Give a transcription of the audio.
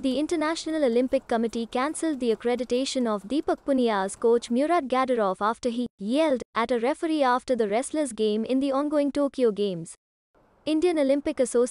the International Olympic Committee cancelled the accreditation of Deepak Punia's coach Murat Gadarov after he yelled at a referee after the wrestlers' game in the ongoing Tokyo Games. Indian Olympic Association